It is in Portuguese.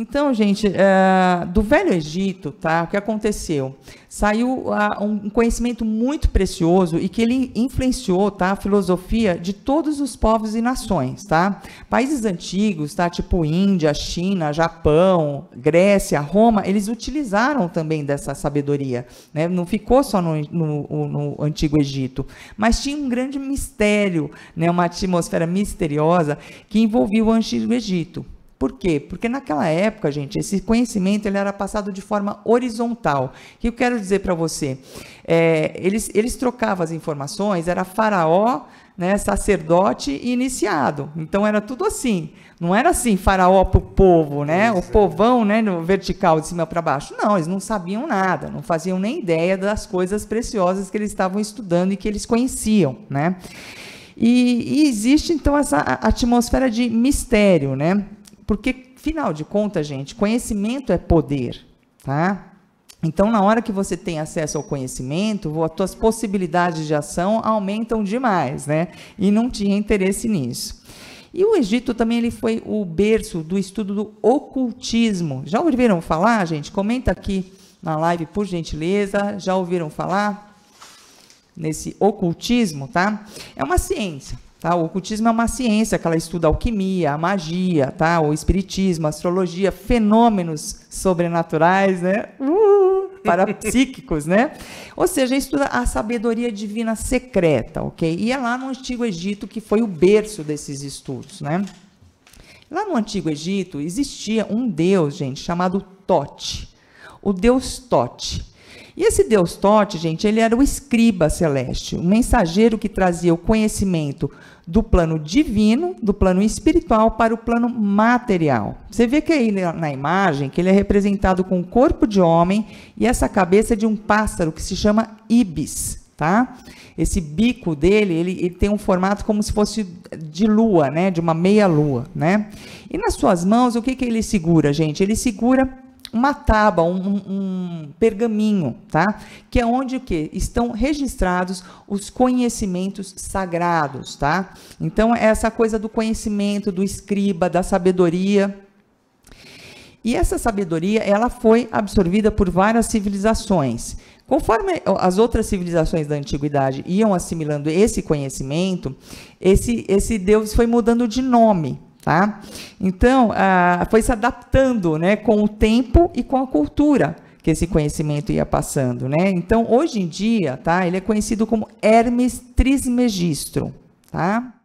Então, gente, é, do Velho Egito, tá? O que aconteceu? Saiu a, ah, um conhecimento muito precioso e que ele influenciou, tá? A filosofia de todos os povos e nações, tá? Países antigos, tá? Tipo Índia, China, Japão, Grécia, Roma, eles utilizaram também dessa sabedoria, né? Não ficou só no, no, no Antigo Egito, mas tinha um grande mistério, né? Uma atmosfera misteriosa que envolvia o Antigo Egito. Por quê? Porque naquela época, gente, esse conhecimento ele era passado de forma horizontal. O que eu quero dizer para você? É, eles, eles trocavam as informações, era faraó, né, sacerdote e iniciado. Então era tudo assim. Não era assim faraó para o povo, né? Isso. O povão, né, no vertical de cima para baixo. Não, eles não sabiam nada, não faziam nem ideia das coisas preciosas que eles estavam estudando e que eles conheciam, né? E, e existe então essa atmosfera de mistério, né? Porque, final de contas, gente, conhecimento é poder, tá? Então, na hora que você tem acesso ao conhecimento, as suas possibilidades de ação aumentam demais, né? E não tinha interesse nisso. E o Egito também ele foi o berço do estudo do ocultismo. Já ouviram falar, gente? Comenta aqui na live, por gentileza. Já ouviram falar nesse ocultismo, tá? É uma ciência Tá? O ocultismo é uma ciência que ela estuda a alquimia, a magia, tá? o espiritismo, a astrologia, fenômenos sobrenaturais, né? Uh, para psíquicos, né? Ou seja, estuda a sabedoria divina secreta, ok? E é lá no Antigo Egito que foi o berço desses estudos, né? Lá no Antigo Egito existia um deus, gente, chamado Tote. O deus Tote e esse Deus Tote, gente, ele era o escriba celeste, um mensageiro que trazia o conhecimento do plano divino, do plano espiritual para o plano material. Você vê que aí na imagem que ele é representado com o corpo de homem e essa cabeça de um pássaro que se chama ibis, tá? Esse bico dele, ele, ele, tem um formato como se fosse de lua, né? De uma meia lua, né? E nas suas mãos, o que, que ele segura, gente? Ele segura uma tábua, um, um, pergaminho, tá? Que é onde o que estão registrados os conhecimentos sagrados, tá? Então é essa coisa do conhecimento, do escriba, da sabedoria. E essa sabedoria, ela foi absorvida por várias civilizações. Conforme as outras civilizações da antiguidade iam assimilando esse conhecimento, esse, esse Deus foi mudando de nome, tá? Então, ah, foi se adaptando né, com o tempo e com a cultura que esse conhecimento ia passando. Né? Então, hoje em dia, tá, ele é conhecido como Hermes Trismegistro. Tá?